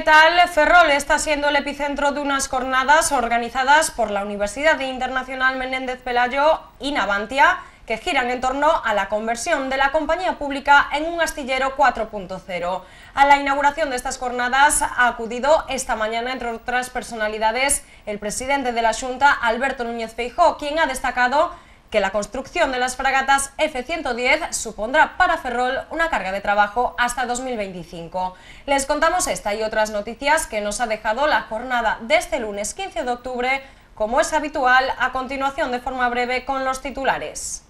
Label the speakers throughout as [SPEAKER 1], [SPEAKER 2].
[SPEAKER 1] ¿qué tal? Ferrol está siendo el epicentro de unas jornadas organizadas por la Universidad Internacional Menéndez Pelayo y Navantia que giran en torno a la conversión de la compañía pública en un astillero 4.0. A la inauguración de estas jornadas ha acudido esta mañana, entre otras personalidades, el presidente de la Junta, Alberto Núñez Feijó, quien ha destacado que la construcción de las fragatas F-110 supondrá para Ferrol una carga de trabajo hasta 2025. Les contamos esta y otras noticias que nos ha dejado la jornada de este lunes 15 de octubre, como es habitual, a continuación de forma breve con los titulares.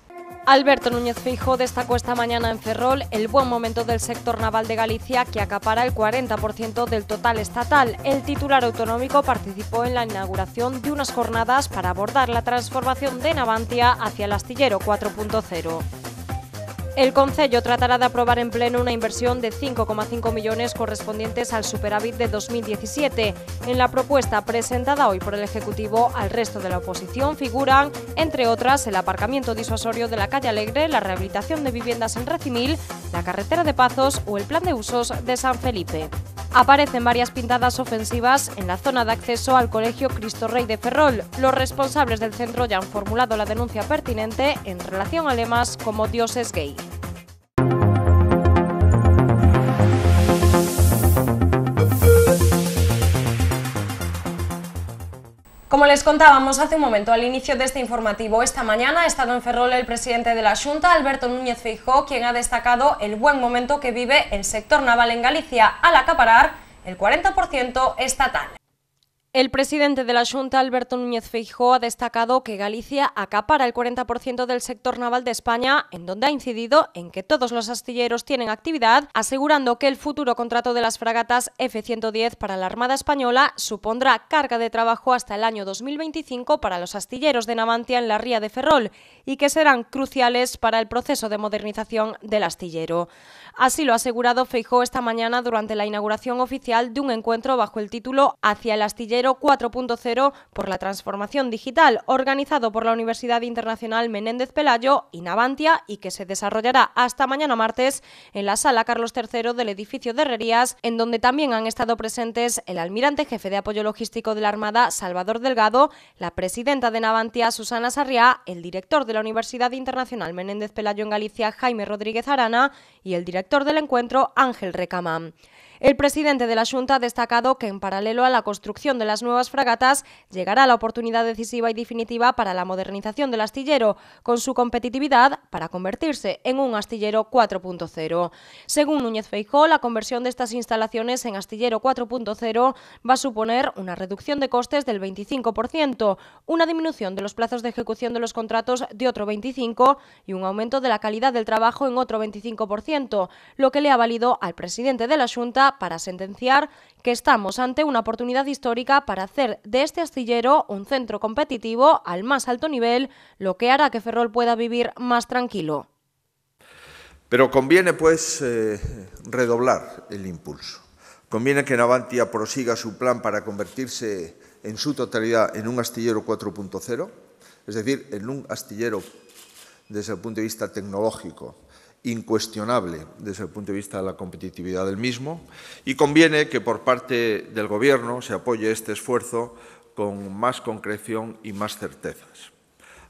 [SPEAKER 1] Alberto Núñez Fijo destacó esta mañana en Ferrol el buen momento del sector naval de Galicia que acapara el 40% del total estatal. El titular autonómico participó en la inauguración de unas jornadas para abordar la transformación de Navantia hacia el astillero 4.0. El Concello tratará de aprobar en pleno una inversión de 5,5 millones correspondientes al superávit de 2017. En la propuesta presentada hoy por el Ejecutivo al resto de la oposición figuran, entre otras, el aparcamiento disuasorio de la calle Alegre, la rehabilitación de viviendas en Recimil, la carretera de Pazos o el plan de usos de San Felipe aparecen varias pintadas ofensivas en la zona de acceso al Colegio Cristo Rey de Ferrol. Los responsables del centro ya han formulado la denuncia pertinente en relación a lemas como Dios es gay. Como les contábamos hace un momento al inicio de este informativo, esta mañana ha estado en Ferrol el presidente de la Junta, Alberto Núñez Feijó, quien ha destacado el buen momento que vive el sector naval en Galicia al acaparar el 40% estatal. El presidente de la Junta, Alberto Núñez Feijóo, ha destacado que Galicia acapara el 40% del sector naval de España, en donde ha incidido en que todos los astilleros tienen actividad, asegurando que el futuro contrato de las fragatas F-110 para la Armada Española supondrá carga de trabajo hasta el año 2025 para los astilleros de Navantia en la Ría de Ferrol y que serán cruciales para el proceso de modernización del astillero. Así lo ha asegurado Feijóo esta mañana durante la inauguración oficial de un encuentro bajo el título Hacia el astillero 4.0 por la transformación digital, organizado por la Universidad Internacional Menéndez Pelayo y Navantia y que se desarrollará hasta mañana martes en la sala Carlos III del edificio de Herrerías, en donde también han estado presentes el almirante jefe de apoyo logístico de la Armada, Salvador Delgado, la presidenta de Navantia, Susana Sarriá, el director de la Universidad Internacional Menéndez Pelayo en Galicia, Jaime Rodríguez Arana, y el director del encuentro, Ángel Recamán. El presidente de la Junta ha destacado que, en paralelo a la construcción de las nuevas fragatas, llegará la oportunidad decisiva y definitiva para la modernización del astillero, con su competitividad para convertirse en un astillero 4.0. Según Núñez Feijóo, la conversión de estas instalaciones en astillero 4.0 va a suponer una reducción de costes del 25%, una disminución de los plazos de ejecución de los contratos de otro 25% y un aumento de la calidad del trabajo en otro 25%, lo que le ha valido al presidente de la Junta para sentenciar que estamos ante una oportunidad histórica para hacer de este astillero un centro competitivo al más alto nivel, lo que hará que Ferrol pueda vivir más tranquilo.
[SPEAKER 2] Pero conviene, pues, eh, redoblar el impulso. Conviene que Navantia prosiga su plan para convertirse en su totalidad en un astillero 4.0, es decir, en un astillero desde el punto de vista tecnológico, incuestionable desde el punto de vista de la competitividad del mismo y conviene que por parte del Gobierno se apoye este esfuerzo con más concreción y más certezas.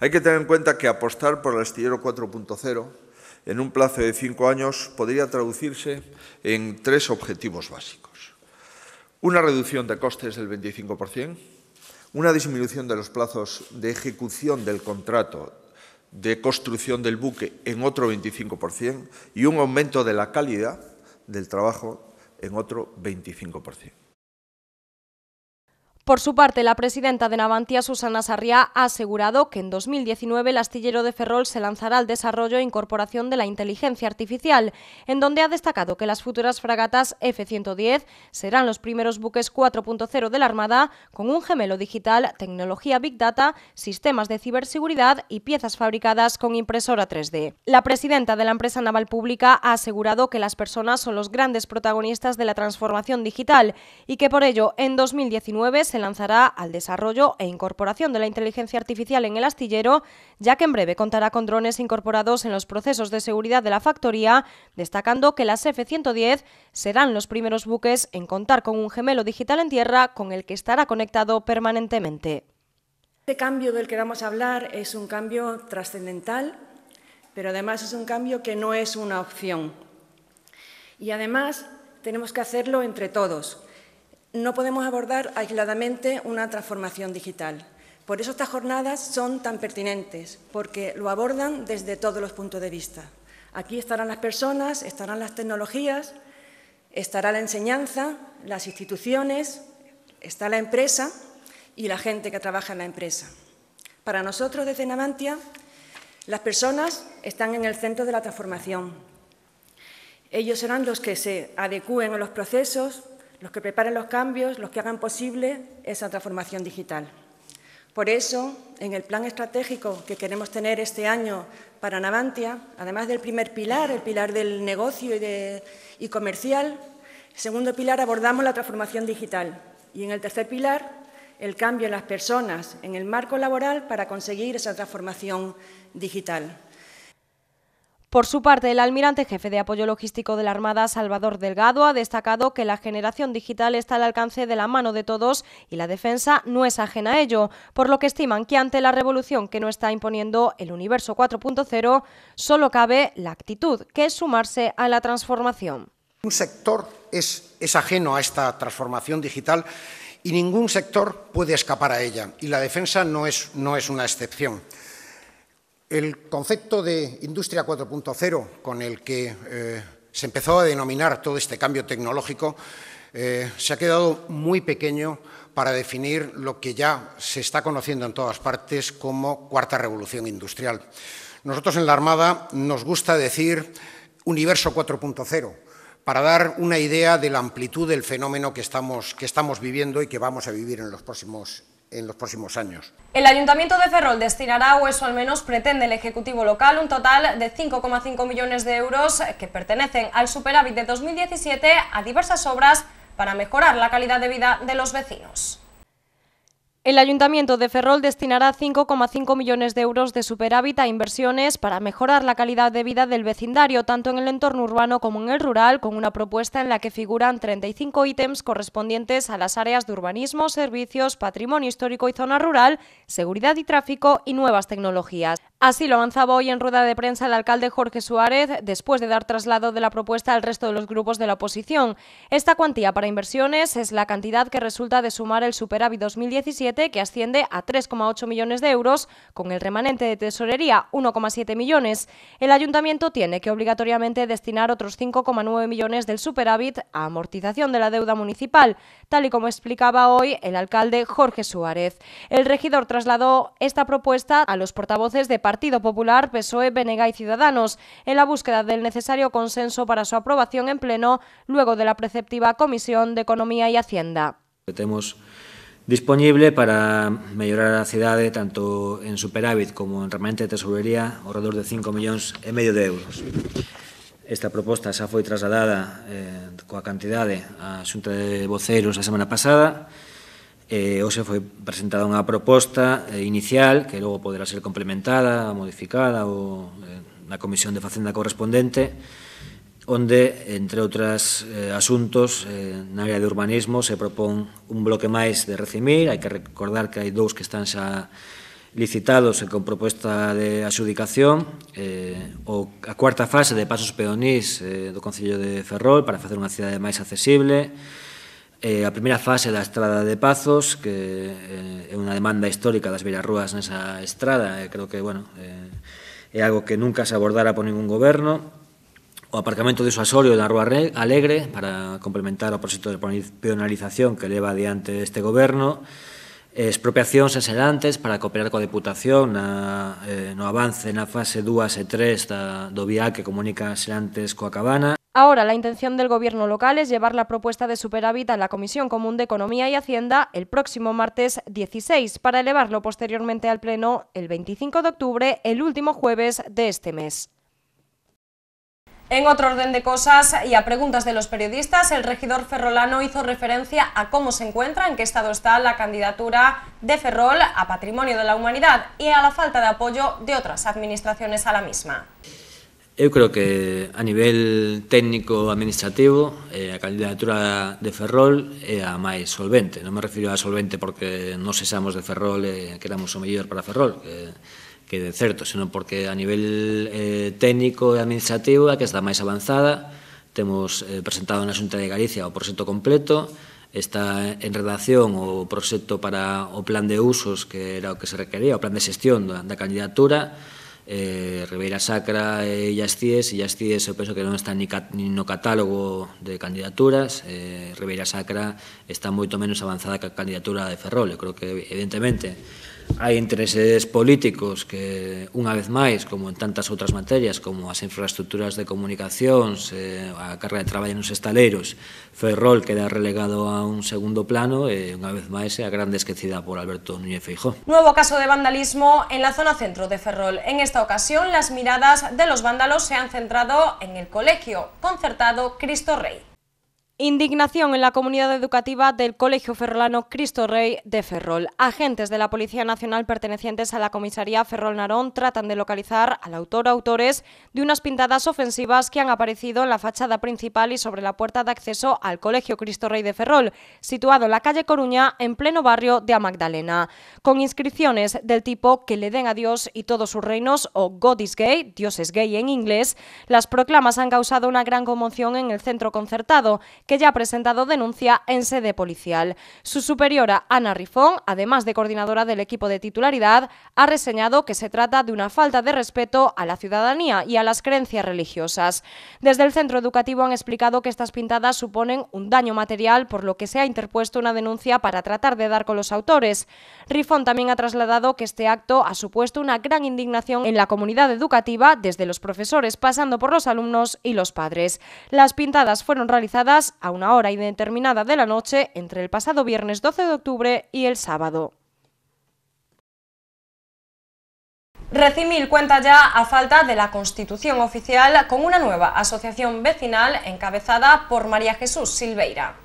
[SPEAKER 2] Hay que tener en cuenta que apostar por el astillero 4.0 en un plazo de cinco años podría traducirse en tres objetivos básicos. Una reducción de costes del 25%, una disminución de los plazos de ejecución del contrato de construcción del buque en otro 25% y un aumento de la calidad del trabajo en otro 25%.
[SPEAKER 1] Por su parte, la presidenta de Navantia, Susana Sarriá, ha asegurado que en 2019 el astillero de Ferrol se lanzará al desarrollo e incorporación de la inteligencia artificial, en donde ha destacado que las futuras fragatas F-110 serán los primeros buques 4.0 de la Armada con un gemelo digital, tecnología Big Data, sistemas de ciberseguridad y piezas fabricadas con impresora 3D. La presidenta de la empresa naval pública ha asegurado que las personas son los grandes protagonistas de la transformación digital y que por ello en 2019 se lanzará al desarrollo e incorporación de la inteligencia artificial en el astillero, ya que en breve contará con drones incorporados en los procesos de seguridad de la factoría, destacando que las F-110 serán los primeros buques en contar con un gemelo digital en tierra con el que estará conectado permanentemente.
[SPEAKER 3] Este cambio del que vamos a hablar es un cambio trascendental, pero además es un cambio que no es una opción. Y además tenemos que hacerlo entre todos, no podemos abordar aisladamente una transformación digital. Por eso estas jornadas son tan pertinentes, porque lo abordan desde todos los puntos de vista. Aquí estarán las personas, estarán las tecnologías, estará la enseñanza, las instituciones, está la empresa y la gente que trabaja en la empresa. Para nosotros desde Navantia, las personas están en el centro de la transformación. Ellos serán los que se adecúen a los procesos, los que preparen los cambios, los que hagan posible esa transformación digital. Por eso, en el plan estratégico que queremos tener este año para Navantia, además del primer pilar, el pilar del negocio y, y comercial, el segundo pilar abordamos la transformación digital y en el tercer pilar el cambio en las personas, en el marco laboral para conseguir esa
[SPEAKER 1] transformación digital. Por su parte, el almirante jefe de apoyo logístico de la Armada, Salvador Delgado, ha destacado que la generación digital está al alcance de la mano de todos y la defensa no es ajena a ello, por lo que estiman que ante la revolución que no está imponiendo el universo 4.0, solo cabe la actitud, que es sumarse a la transformación.
[SPEAKER 4] Un sector es, ajeno a esta transformación digital y ningún sector puede escapar a ella, y la defensa no es, no es una excepción. El concepto de Industria 4.0, con el que eh, se empezó a denominar todo este cambio tecnológico, eh, se ha quedado muy pequeño para definir lo que ya se está conociendo en todas partes como cuarta revolución industrial. Nosotros en la Armada nos gusta decir universo 4.0 para dar una idea de la amplitud del fenómeno que estamos, que estamos viviendo y que vamos a vivir en los próximos en los próximos años.
[SPEAKER 1] El Ayuntamiento de Ferrol destinará, o eso al menos pretende el Ejecutivo local, un total de 5,5 millones de euros que pertenecen al superávit de 2017 a diversas obras para mejorar la calidad de vida de los vecinos. El Ayuntamiento de Ferrol destinará 5,5 millones de euros de superávit a inversiones para mejorar la calidad de vida del vecindario, tanto en el entorno urbano como en el rural, con una propuesta en la que figuran 35 ítems correspondientes a las áreas de urbanismo, servicios, patrimonio histórico y zona rural, seguridad y tráfico y nuevas tecnologías. Así lo avanzaba hoy en rueda de prensa el alcalde Jorge Suárez después de dar traslado de la propuesta al resto de los grupos de la oposición. Esta cuantía para inversiones es la cantidad que resulta de sumar el superávit 2017 que asciende a 3,8 millones de euros, con el remanente de tesorería 1,7 millones. El ayuntamiento tiene que obligatoriamente destinar otros 5,9 millones del superávit a amortización de la deuda municipal, tal y como explicaba hoy el alcalde Jorge Suárez. El regidor trasladó esta propuesta a los portavoces de Partido Popular, PSOE, BNG y Ciudadanos, en la búsqueda del necesario consenso para su aprobación en pleno luego de la preceptiva Comisión de Economía y Hacienda.
[SPEAKER 4] Tenemos temos disponible para mellorar a cidade tanto en superávit como en remanente de tesourería alrededor de 5 millóns e medio de euros. Esta proposta xa foi trasladada eh, coa cantidade á Xunta de Voceros a semana pasada Eh, hoxe foi presentada unha proposta eh, inicial que logo poderá ser complementada, modificada ou eh, na Comisión de Facenda correspondente, onde, entre outras eh, asuntos, eh, na área de urbanismo se propón un bloque máis de recimir, hai que recordar que hai dous que están xa licitados e con proposta de adjudicación eh, ou a cuarta fase de pasos peonís eh, do Concello de Ferrol para facer unha cidade máis accesible Eh, a primeira fase da Estrada de Pazos, que eh, é unha demanda histórica das Beirarrúas nesa estrada, eh, creo que, bueno, eh, é algo que nunca se abordara por ningún goberno, o aparcamento de Suasorio na Rúa Alegre para complementar o proxecto de peonalización que leva adiante este goberno, eh, expropiacións enserantes para cooperar coa Deputación na, eh, no avance na fase 2 e 3 da, do viaje que comunica Serantes coa Cabana,
[SPEAKER 1] Ahora la intención del Gobierno local es llevar la propuesta de superávit a la Comisión Común de Economía y Hacienda el próximo martes 16 para elevarlo posteriormente al Pleno el 25 de octubre, el último jueves de este mes. En otro orden de cosas y a preguntas de los periodistas, el regidor ferrolano hizo referencia a cómo se encuentra, en qué estado está la candidatura de Ferrol a Patrimonio de la Humanidad y a la falta de apoyo de otras administraciones a la misma.
[SPEAKER 4] Eu creo que a nivel técnico administrativo eh, a candidatura de Ferrol é a máis solvente. Non me refiro a solvente porque non sexamos de Ferrol e eh, éramos o mellor para Ferrol, que, que de certo, senón porque a nivel eh, técnico e administrativo a que está máis avanzada. Temos eh, presentado na Xunta de Galicia o proxecto completo, está en redacción o proxecto para o plan de usos que era o que se requería, o plan de xestión da, da candidatura, eh, Ribeira Sacra e Illas Illastíes eu penso que non está ni, cat, ni no catálogo de candidaturas. Eh, Ribeira Sacra está moito menos avanzada que a candidatura de Ferrol. Eu creo que, evidentemente, hai intereses políticos que, unha vez máis, como en tantas outras materias, como as infraestructuras de comunicacións, eh, a carga de traballo nos estaleiros, Ferrol queda relegado a un segundo plano e, unha vez máis, é a grande esquecida por Alberto Núñez Feijó.
[SPEAKER 1] Nuevo caso de vandalismo en la zona centro de Ferrol. En esta ocasión, las miradas de los vándalos se han centrado en el colegio concertado Cristo Rey. Indignación en la comunidad educativa del Colegio Ferrolano Cristo Rey de Ferrol. Agentes de la Policía Nacional pertenecientes a la comisaría Ferrol Narón tratan de localizar al autor o autores de unas pintadas ofensivas que han aparecido en la fachada principal y sobre la puerta de acceso al Colegio Cristo Rey de Ferrol, situado en la calle Coruña, en pleno barrio de Amagdalena. Magdalena, con inscripciones del tipo que le den a Dios y todos sus reinos o God is gay, Dios es gay en inglés. Las proclamas han causado una gran conmoción en el centro concertado que ya ha presentado denuncia en sede policial. Su superiora, Ana Rifón, además de coordinadora del equipo de titularidad, ha reseñado que se trata de una falta de respeto a la ciudadanía y a las creencias religiosas. Desde el centro educativo han explicado que estas pintadas suponen un daño material, por lo que se ha interpuesto una denuncia para tratar de dar con los autores. Rifón también ha trasladado que este acto ha supuesto una gran indignación en la comunidad educativa, desde los profesores pasando por los alumnos y los padres. Las pintadas fueron realizadas a una hora indeterminada de la noche entre el pasado viernes 12 de octubre y el sábado. Recimil cuenta ya, a falta de la constitución oficial, con una nueva asociación vecinal encabezada por María Jesús Silveira.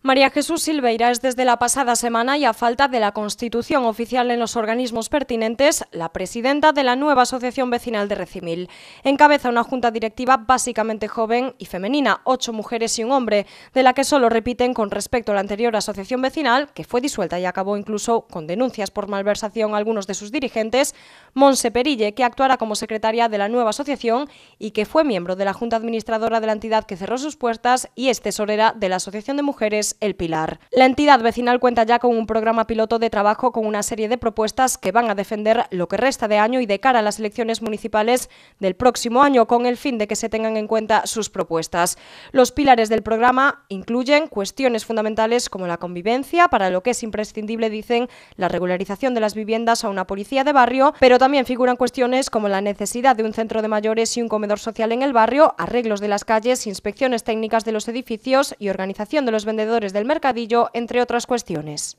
[SPEAKER 1] María Jesús Silveira es desde la pasada semana y a falta de la constitución oficial en los organismos pertinentes, la presidenta de la nueva Asociación Vecinal de Recimil. Encabeza una junta directiva básicamente joven y femenina, ocho mujeres y un hombre, de la que solo repiten con respecto a la anterior asociación vecinal, que fue disuelta y acabó incluso con denuncias por malversación algunos de sus dirigentes, Monse Perille, que actuará como secretaria de la nueva asociación y que fue miembro de la junta administradora de la entidad que cerró sus puertas y es tesorera de la Asociación de Mujeres el Pilar. La entidad vecinal cuenta ya con un programa piloto de trabajo con una serie de propuestas que van a defender lo que resta de año y de cara a las elecciones municipales del próximo año con el fin de que se tengan en cuenta sus propuestas. Los pilares del programa incluyen cuestiones fundamentales como la convivencia, para lo que es imprescindible, dicen, la regularización de las viviendas a una policía de barrio, pero también figuran cuestiones como la necesidad de un centro de mayores y un comedor social en el barrio, arreglos de las calles, inspecciones técnicas de los edificios y organización de los vendedores del mercadillo, entre otras cuestiones.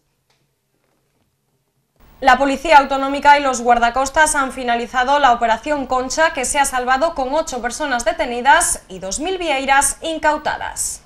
[SPEAKER 1] La Policía Autonómica y los guardacostas han finalizado la Operación Concha, que se ha salvado con ocho personas detenidas y 2.000 vieiras incautadas.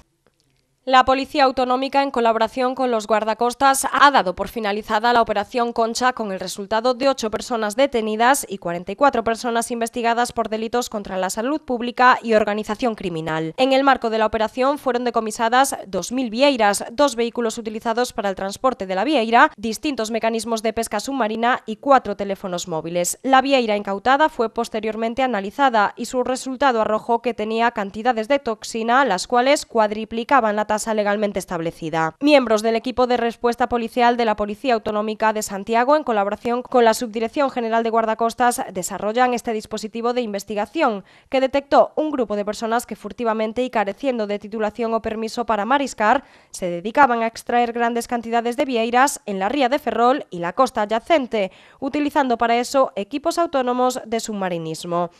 [SPEAKER 1] La Policía Autonómica, en colaboración con los guardacostas, ha dado por finalizada la operación Concha con el resultado de ocho personas detenidas y 44 personas investigadas por delitos contra la salud pública y organización criminal. En el marco de la operación fueron decomisadas 2.000 vieiras, dos vehículos utilizados para el transporte de la vieira, distintos mecanismos de pesca submarina y cuatro teléfonos móviles. La vieira incautada fue posteriormente analizada y su resultado arrojó que tenía cantidades de toxina, las cuales cuadriplicaban la legalmente establecida. Miembros del equipo de respuesta policial de la Policía Autonómica de Santiago, en colaboración con la Subdirección General de Guardacostas, desarrollan este dispositivo de investigación que detectó un grupo de personas que furtivamente y careciendo de titulación o permiso para mariscar, se dedicaban a extraer grandes cantidades de vieiras en la ría de Ferrol y la costa adyacente, utilizando para eso equipos autónomos de submarinismo.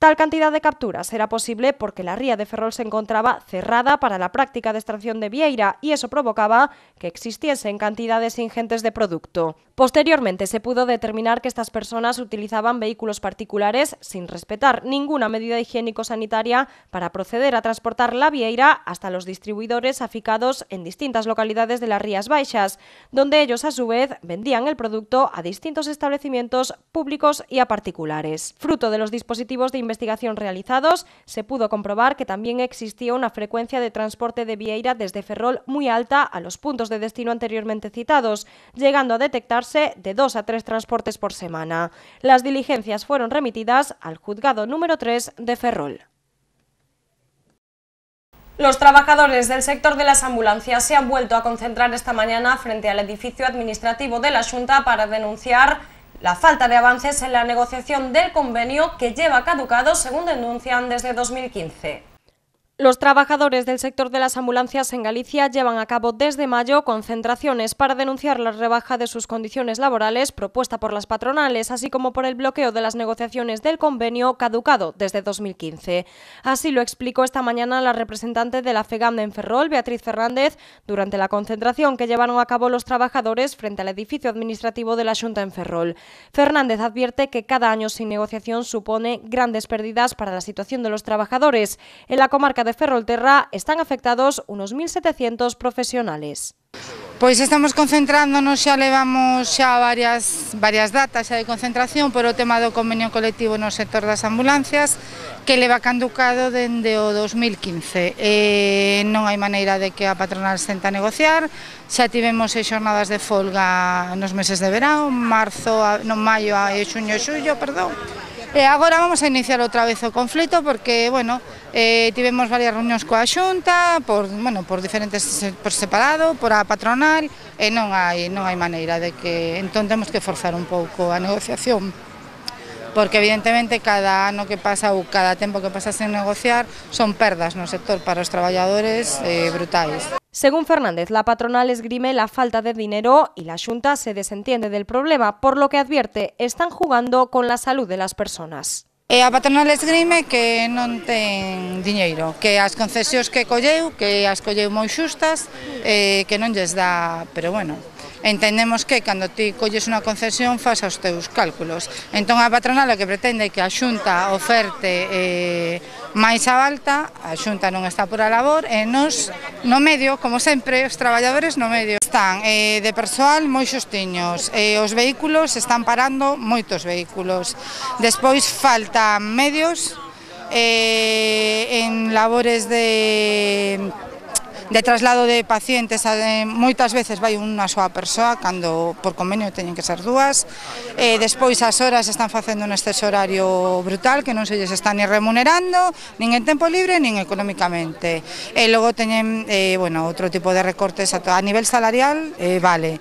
[SPEAKER 1] Tal cantidad de capturas era posible porque la ría de Ferrol se encontraba cerrada para la práctica de extracción de vieira y eso provocaba que existiesen cantidades ingentes de producto. Posteriormente se pudo determinar que estas personas utilizaban vehículos particulares sin respetar ninguna medida higiénico-sanitaria para proceder a transportar la vieira hasta los distribuidores aficados en distintas localidades de las Rías Baixas, donde ellos a su vez vendían el producto a distintos establecimientos públicos y a particulares. Fruto de los dispositivos de investigación realizados, se pudo comprobar que también existía una frecuencia de transporte de Vieira desde Ferrol muy alta a los puntos de destino anteriormente citados, llegando a detectarse de dos a tres transportes por semana. Las diligencias fueron remitidas al juzgado número 3 de Ferrol. Los trabajadores del sector de las ambulancias se han vuelto a concentrar esta mañana frente al edificio administrativo de la Junta para denunciar la falta de avances en la negociación del convenio que lleva caducado, según denuncian desde 2015. Los trabajadores del sector de las ambulancias en Galicia llevan a cabo desde mayo concentraciones para denunciar la rebaja de sus condiciones laborales propuesta por las patronales, así como por el bloqueo de las negociaciones del convenio caducado desde 2015. Así lo explicó esta mañana la representante de la FEGAM de Ferrol, Beatriz Fernández, durante la concentración que llevaron a cabo los trabajadores frente al edificio administrativo de la Junta en Ferrol. Fernández advierte que cada año sin negociación supone grandes pérdidas para la situación de los trabajadores. En la
[SPEAKER 5] comarca de Ferrolterra están afectados unos 1.700 profesionales. Pois estamos concentrándonos, xa levamos xa varias, varias datas xa de concentración por o tema do convenio colectivo no sector das ambulancias que leva canducado dende o 2015. E non hai maneira de que a patronal senta a negociar, xa tivemos seis xornadas de folga nos meses de verão, marzo, non maio xuño e xullo, perdón. E agora vamos a iniciar outra vez o conflito porque, bueno, Eh, tivemos varias reunións coa xunta, por, bueno, por diferentes por separado, por a patronal, e non hai, non hai maneira de que... Entón temos que forzar un pouco a negociación porque evidentemente cada ano que pasa ou cada tempo que pasa sen negociar son perdas no sector para os traballadores eh, brutais. Según Fernández, la patronal esgrime la
[SPEAKER 1] falta de dinero y la Junta se desentiende del problema, por lo que advierte, están jugando con la salud de las personas.
[SPEAKER 5] E eh, a patronal esgrime que non ten diñeiro, que as concesións que colleu, que as colleu moi xustas, eh, que non lles dá, pero bueno, entendemos que cando ti colles unha concesión fas os teus cálculos. Entón a patronal o que pretende é que a xunta oferte eh, máis a alta, a xunta non está por a labor, e nos no medio, como sempre, os traballadores no medio están eh, de persoal moi xustiños, eh, os vehículos están parando moitos vehículos. Despois faltan medios eh, en labores de de traslado de pacientes moitas veces vai unha soa persoa cando por convenio teñen que ser dúas eh, despois as horas están facendo un exceso horario brutal que non se lles está ni remunerando nin en tempo libre nin económicamente e logo teñen eh, bueno, outro tipo de recortes a, a nivel salarial eh, vale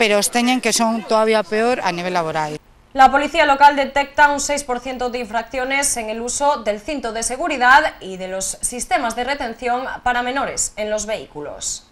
[SPEAKER 5] pero os teñen que son todavía peor a nivel laboral
[SPEAKER 1] La policía local detecta un 6% de infracciones en el uso del cinto de seguridad y de los sistemas de retención para menores en los vehículos.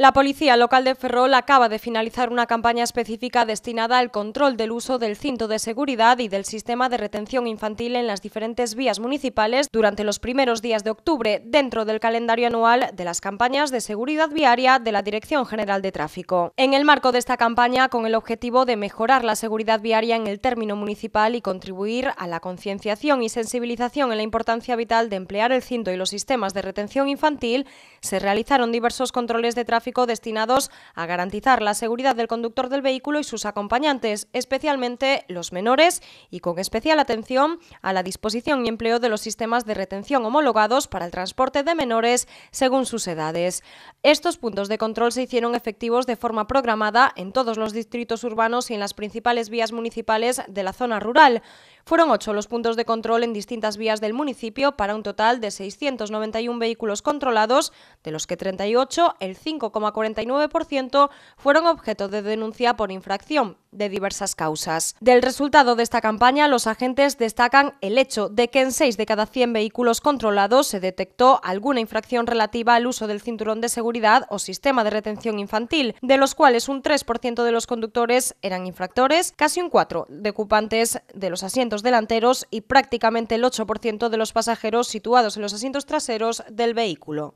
[SPEAKER 1] La policía local de Ferrol acaba de finalizar una campaña específica destinada al control del uso del cinto de seguridad y del sistema de retención infantil en las diferentes vías municipales durante los primeros días de octubre, dentro del calendario anual de las campañas de seguridad viaria de la Dirección General de Tráfico. En el marco de esta campaña, con el objetivo de mejorar la seguridad viaria en el término municipal y contribuir a la concienciación y sensibilización en la importancia vital de emplear el cinto y los sistemas de retención infantil, se realizaron diversos controles de tráfico destinados a garantizar la seguridad del conductor del vehículo y sus acompañantes, especialmente los menores, y con especial atención a la disposición y empleo de los sistemas de retención homologados para el transporte de menores según sus edades. Estos puntos de control se hicieron efectivos de forma programada en todos los distritos urbanos y en las principales vías municipales de la zona rural. Fueron ocho los puntos de control en distintas vías del municipio para un total de 691 vehículos controlados, de los que 38, el 5, 49%, fueron objeto de denuncia por infracción de diversas causas. Del resultado de esta campaña, los agentes destacan el hecho de que en 6 de cada 100 vehículos controlados se detectó alguna infracción relativa al uso del cinturón de seguridad o sistema de retención infantil, de los cuales un 3% de los conductores eran infractores, casi un 4% de ocupantes de los asientos delanteros y prácticamente el 8% de los pasajeros situados en los asientos traseros del vehículo.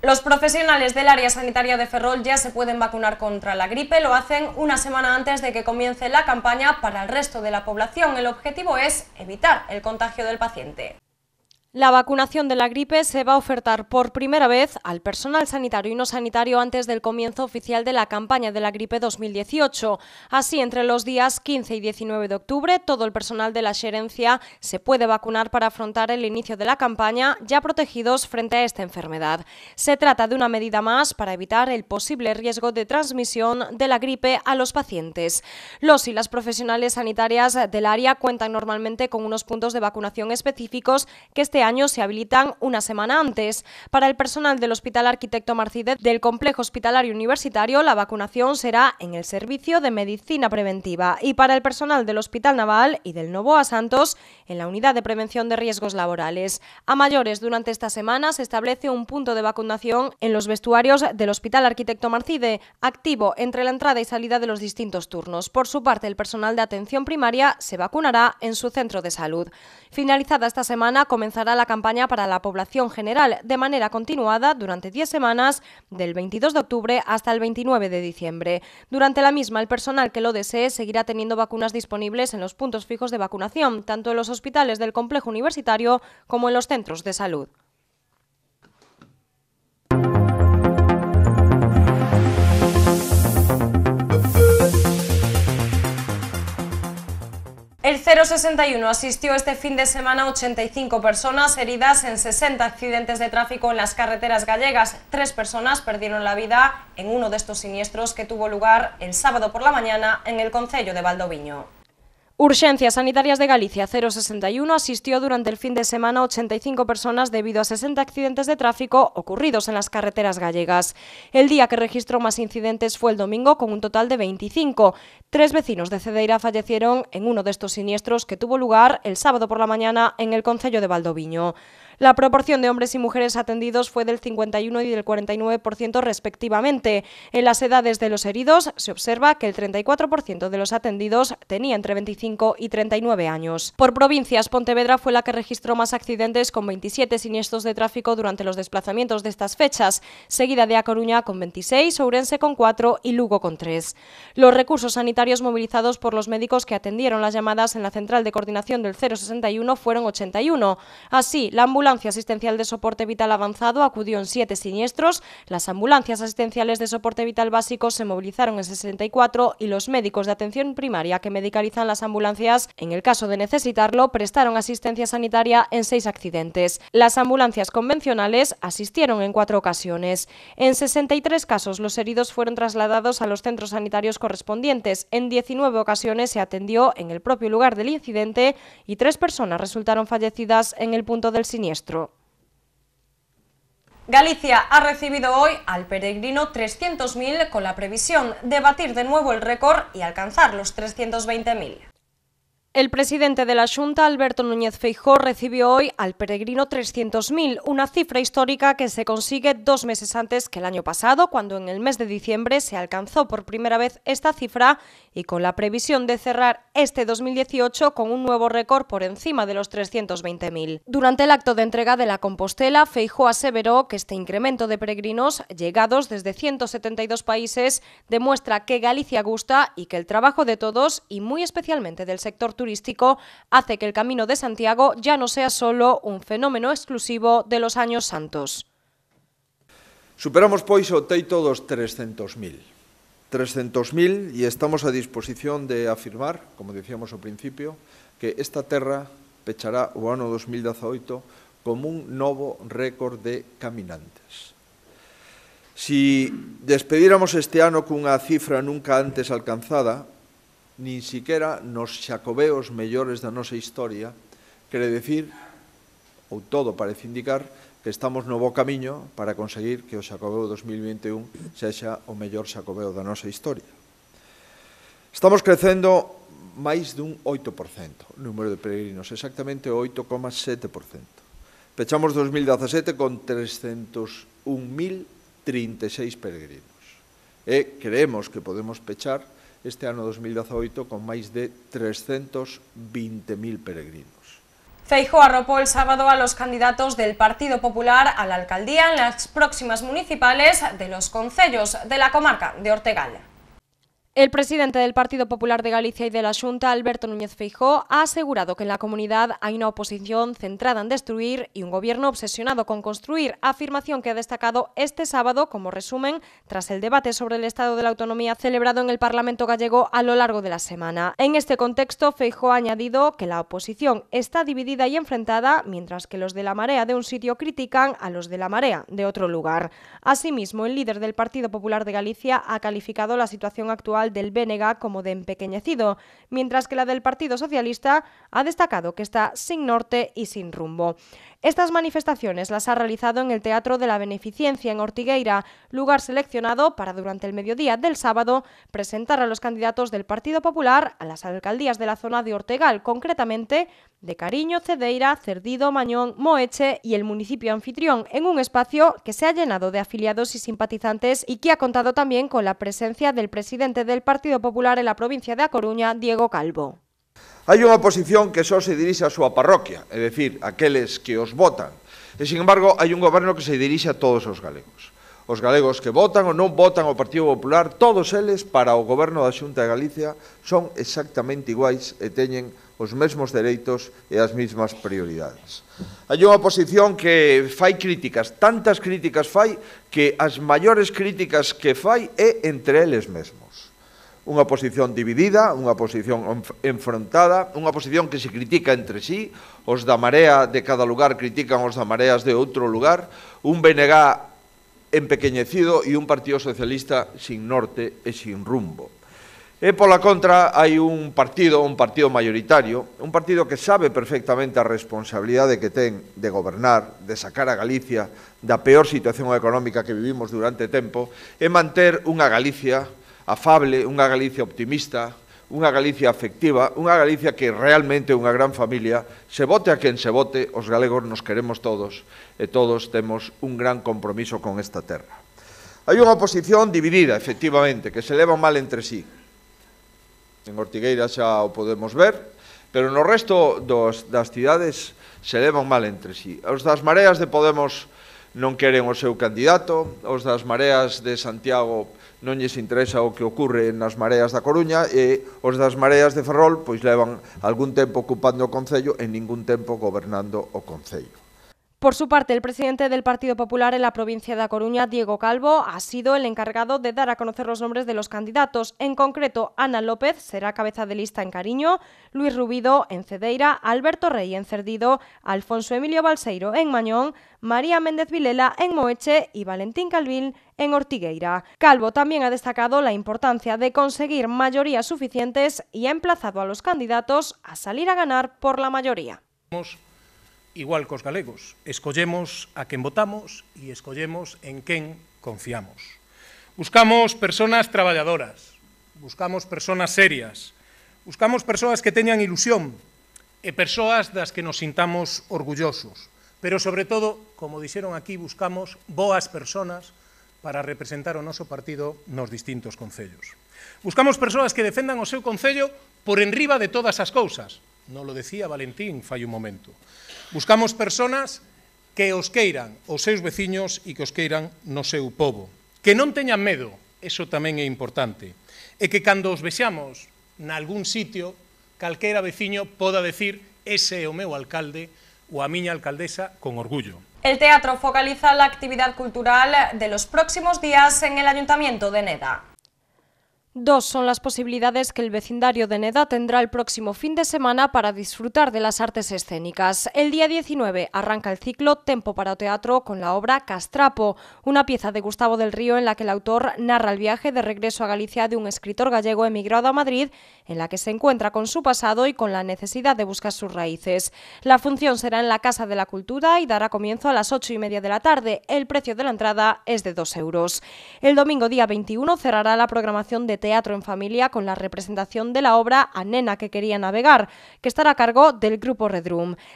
[SPEAKER 1] Los profesionales del área sanitaria de Ferrol ya se pueden vacunar contra la gripe, lo hacen una semana antes de que comience la campaña para el resto de la población. El objetivo es evitar el contagio del paciente. La vacunación de la gripe se va a ofertar por primera vez al personal sanitario y no sanitario antes del comienzo oficial de la campaña de la gripe 2018. Así, entre los días 15 y 19 de octubre, todo el personal de la gerencia se puede vacunar para afrontar el inicio de la campaña ya protegidos frente a esta enfermedad. Se trata de una medida más para evitar el posible riesgo de transmisión de la gripe a los pacientes. Los y las profesionales sanitarias del área cuentan normalmente con unos puntos de vacunación específicos que estén años año se habilitan una semana antes. Para el personal del Hospital Arquitecto Marcide del Complejo Hospitalario Universitario, la vacunación será en el servicio de medicina preventiva y para el personal del Hospital Naval y del Novoa Santos en la unidad de prevención de riesgos laborales. A mayores, durante esta semana se establece un punto de vacunación en los vestuarios del Hospital Arquitecto Marcide, activo entre la entrada y salida de los distintos turnos. Por su parte, el personal de atención primaria se vacunará en su centro de salud. Finalizada esta semana, comenzará la campaña para la población general de manera continuada durante 10 semanas, del 22 de octubre hasta el 29 de diciembre. Durante la misma, el personal que lo desee seguirá teniendo vacunas disponibles en los puntos fijos de vacunación, tanto en los hospitales del complejo universitario como en los centros de salud. 061 asistió este fin de semana 85 personas heridas en 60 accidentes de tráfico en las carreteras gallegas. Tres personas perdieron la vida en uno de estos siniestros que tuvo lugar el sábado por la mañana en el Concello de Valdoviño. Urgencias Sanitarias de Galicia 061 asistió durante el fin de semana 85 personas debido a 60 accidentes de tráfico ocurridos en las carreteras gallegas. El día que registró más incidentes fue el domingo con un total de 25. Tres vecinos de Cedeira fallecieron en uno de estos siniestros que tuvo lugar el sábado por la mañana en el concello de Valdoviño. La proporción de hombres y mujeres atendidos fue del 51 y del 49% respectivamente. En las edades de los heridos se observa que el 34% de los atendidos tenía entre 25 y 39 años. Por provincias, Pontevedra fue la que registró más accidentes con 27 siniestros de tráfico durante los desplazamientos de estas fechas, seguida de A Coruña con 26, Ourense con 4 y Lugo con 3. Los recursos sanitarios movilizados por los médicos que atendieron las llamadas en la central de coordinación del 061 fueron 81. Así, la ambulancia ambulancia asistencial de soporte vital avanzado acudió en siete siniestros, las ambulancias asistenciales de soporte vital básico se movilizaron en 64 y los médicos de atención primaria que medicalizan las ambulancias, en el caso de necesitarlo, prestaron asistencia sanitaria en seis accidentes. Las ambulancias convencionales asistieron en cuatro ocasiones. En 63 casos los heridos fueron trasladados a los centros sanitarios correspondientes. En 19 ocasiones se atendió en el propio lugar del incidente y tres personas resultaron fallecidas en el punto del siniestro. Galicia ha recibido hoy al peregrino 300.000 con la previsión de batir de nuevo el récord y alcanzar los 320.000. El presidente de la Junta, Alberto Núñez Feijó, recibió hoy al peregrino 300.000, una cifra histórica que se consigue dos meses antes que el año pasado, cuando en el mes de diciembre se alcanzó por primera vez esta cifra y con la previsión de cerrar este 2018 con un nuevo récord por encima de los 320.000. Durante el acto de entrega de la Compostela, Feijó aseveró que este incremento de peregrinos, llegados desde 172 países, demuestra que Galicia gusta y que el trabajo de todos, y muy especialmente del sector turístico, turístico hace que el Camino de Santiago ya no sea solo un fenómeno exclusivo de los años santos.
[SPEAKER 2] Superamos pois o teito dos 300.000. 300.000 e estamos a disposición de afirmar, como dicíamos ao principio, que esta terra pechará o ano 2018 como un novo récord de caminantes. Si despedíramos este ano cunha cifra nunca antes alcanzada, nin siquiera nos xacobeos mellores da nosa historia, quere decir, ou todo parece indicar, que estamos no bo camiño para conseguir que o Xacobeo 2021 sexa o mellor Xacobeo da nosa historia. Estamos crecendo máis dun 8% número de peregrinos, exactamente o 8,7%. Pechamos 2017 con 301.036 peregrinos. E eh, creemos que podemos pechar este año 2018 con más de 320.000 peregrinos.
[SPEAKER 1] Feijo arropó el sábado a los candidatos del Partido Popular a la alcaldía en las próximas municipales de los concellos de la comarca de Ortegal. El presidente del Partido Popular de Galicia y de la Junta, Alberto Núñez Feijó, ha asegurado que en la comunidad hay una oposición centrada en destruir y un gobierno obsesionado con construir, afirmación que ha destacado este sábado como resumen tras el debate sobre el estado de la autonomía celebrado en el Parlamento gallego a lo largo de la semana. En este contexto, Feijó ha añadido que la oposición está dividida y enfrentada, mientras que los de la marea de un sitio critican a los de la marea de otro lugar. Asimismo, el líder del Partido Popular de Galicia ha calificado la situación actual del Bénega como de empequeñecido, mientras que la del Partido Socialista ha destacado que está sin norte y sin rumbo. Estas manifestaciones las ha realizado en el Teatro de la Beneficencia en Ortigueira, lugar seleccionado para durante el mediodía del sábado presentar a los candidatos del Partido Popular a las alcaldías de la zona de Ortegal, concretamente de Cariño, Cedeira, Cerdido, Mañón, Moeche y el municipio anfitrión, en un espacio que se ha llenado de afiliados y simpatizantes y que ha contado también con la presencia del presidente del Partido Popular en la provincia de A Coruña, Diego Calvo.
[SPEAKER 2] Hai unha oposición que só se dirixe á súa parroquia, é dicir, aqueles que os votan. E, sin embargo, hai un goberno que se dirixe a todos os galegos. Os galegos que votan ou non votan o Partido Popular, todos eles para o goberno da Xunta de Galicia son exactamente iguais e teñen os mesmos dereitos e as mesmas prioridades. Hai unha oposición que fai críticas, tantas críticas fai, que as maiores críticas que fai é entre eles mesmos unha posición dividida, unha posición enfrontada, unha posición que se critica entre sí, os da marea de cada lugar critican os da mareas de outro lugar, un BNG empequeñecido e un Partido Socialista sin norte e sin rumbo. E pola contra hai un partido, un partido mayoritario, un partido que sabe perfectamente a responsabilidade que ten de gobernar, de sacar a Galicia da peor situación económica que vivimos durante tempo e manter unha Galicia afable, unha Galicia optimista, unha Galicia afectiva, unha Galicia que realmente é unha gran familia, se vote a quen se vote, os galegos nos queremos todos e todos temos un gran compromiso con esta terra. Hai unha oposición dividida, efectivamente, que se leva mal entre sí. En Ortigueira xa o podemos ver, pero no resto dos, das cidades se levan mal entre sí. Os das mareas de Podemos non queren o seu candidato, os das mareas de Santiago non lles interesa o que ocurre nas mareas da Coruña e os das mareas de Ferrol pois levan algún tempo ocupando o Concello e ningún tempo gobernando o Concello.
[SPEAKER 1] Por su parte, el presidente del Partido Popular en la provincia de A Coruña, Diego Calvo, ha sido el encargado de dar a conocer los nombres de los candidatos. En concreto, Ana López será cabeza de lista en Cariño, Luis Rubido en Cedeira, Alberto Rey en Cerdido, Alfonso Emilio Balseiro en Mañón, María Méndez Vilela en Moeche y Valentín Calvil en Ortigueira. Calvo también ha destacado la importancia de conseguir mayorías suficientes y ha emplazado a los candidatos a salir a ganar por la mayoría.
[SPEAKER 4] igual cos galegos. Escollemos a quen votamos e escollemos en quen confiamos. Buscamos persoas traballadoras, buscamos persoas serias, buscamos persoas que teñan ilusión e persoas das que nos sintamos orgullosos. Pero, sobre todo, como dixeron aquí, buscamos boas persoas para representar o noso partido nos distintos concellos. Buscamos persoas que defendan o seu concello por enriba de todas as cousas, non lo decía Valentín fai un momento. Buscamos personas que os queiran os seus veciños e que os queiran no seu povo. Que non teñan medo, eso tamén é importante. E que cando os vexamos nalgún sitio, calquera veciño poda decir ese é o meu alcalde ou a miña alcaldesa con orgullo.
[SPEAKER 1] El teatro focaliza la actividad cultural de los próximos días en el Ayuntamiento de Neda. Dos son las posibilidades que el vecindario de Neda tendrá el próximo fin de semana para disfrutar de las artes escénicas. El día 19 arranca el ciclo Tempo para Teatro con la obra Castrapo, una pieza de Gustavo del Río en la que el autor narra el viaje de regreso a Galicia de un escritor gallego emigrado a Madrid, en la que se encuentra con su pasado y con la necesidad de buscar sus raíces. La función será en la Casa de la Cultura y dará comienzo a las 8 y media de la tarde. El precio de la entrada es de 2 euros. El domingo día 21 cerrará la programación de teatro en familia con la representación de la obra A nena que quería navegar, que estará a cargo del grupo Red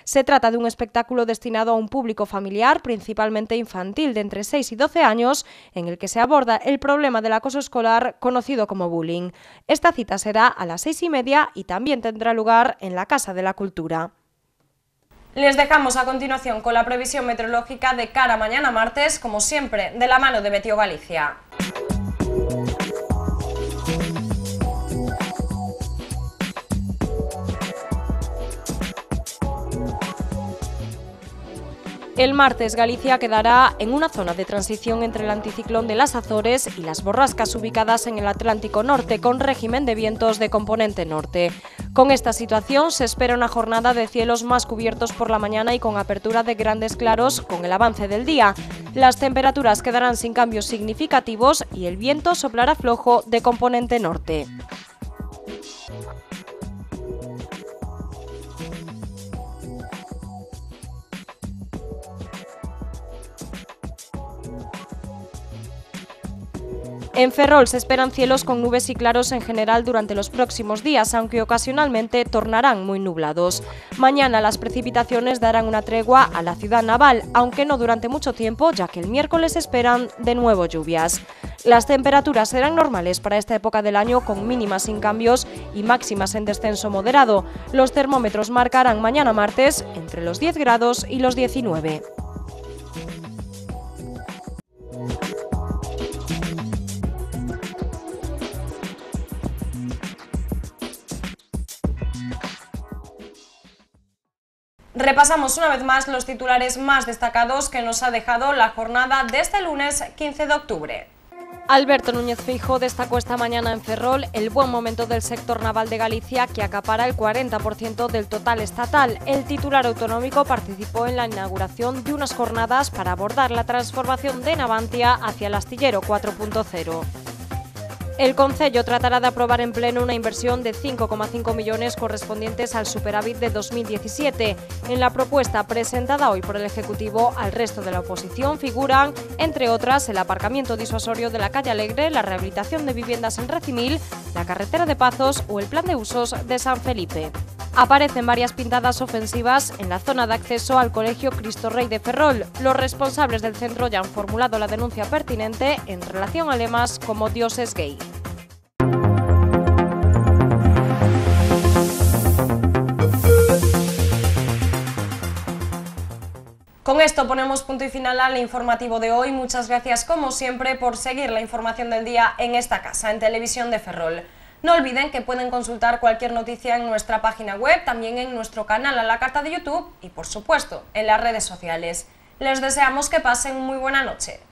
[SPEAKER 1] Se trata de un espectáculo destinado a un público familiar, principalmente infantil, de entre 6 y 12 años, en el que se aborda el problema del acoso escolar conocido como bullying. Esta cita será a las seis y media y también tendrá lugar en la Casa de la Cultura. Les dejamos a continuación con la previsión meteorológica de cara mañana martes, como siempre, de la mano de Meteo Galicia. El martes Galicia quedará en una zona de transición entre el anticiclón de las Azores y las borrascas ubicadas en el Atlántico Norte con régimen de vientos de componente norte. Con esta situación se espera una jornada de cielos más cubiertos por la mañana y con apertura de grandes claros con el avance del día. Las temperaturas quedarán sin cambios significativos y el viento soplará flojo de componente norte. En Ferrol se esperan cielos con nubes y claros en general durante los próximos días, aunque ocasionalmente tornarán muy nublados. Mañana las precipitaciones darán una tregua a la ciudad naval, aunque no durante mucho tiempo, ya que el miércoles esperan de nuevo lluvias. Las temperaturas serán normales para esta época del año con mínimas sin cambios y máximas en descenso moderado. Los termómetros marcarán mañana martes entre los 10 grados y los 19. Repasamos una vez más los titulares más destacados que nos ha dejado la jornada de este lunes 15 de octubre. Alberto Núñez Fijo destacó esta mañana en Ferrol el buen momento del sector naval de Galicia que acapara el 40% del total estatal. El titular autonómico participó en la inauguración de unas jornadas para abordar la transformación de Navantia hacia el astillero 4.0. El Concello tratará de aprobar en pleno una inversión de 5,5 millones correspondientes al superávit de 2017. En la propuesta presentada hoy por el Ejecutivo al resto de la oposición figuran, entre otras, el aparcamiento disuasorio de la calle Alegre, la rehabilitación de viviendas en Recimil, la carretera de Pazos o el plan de usos de San Felipe aparecen varias pintadas ofensivas en la zona de acceso al Colegio Cristo Rey de Ferrol. Los responsables del centro ya han formulado la denuncia pertinente en relación a lemas como Dios es gay. Con esto ponemos punto y final al informativo de hoy. Muchas gracias como siempre por seguir la información del día en esta casa, en Televisión de Ferrol. No olviden que pueden consultar cualquier noticia en nuestra página web, también en nuestro canal a la carta de YouTube y por supuesto en las redes sociales. Les deseamos que pasen muy buena noche.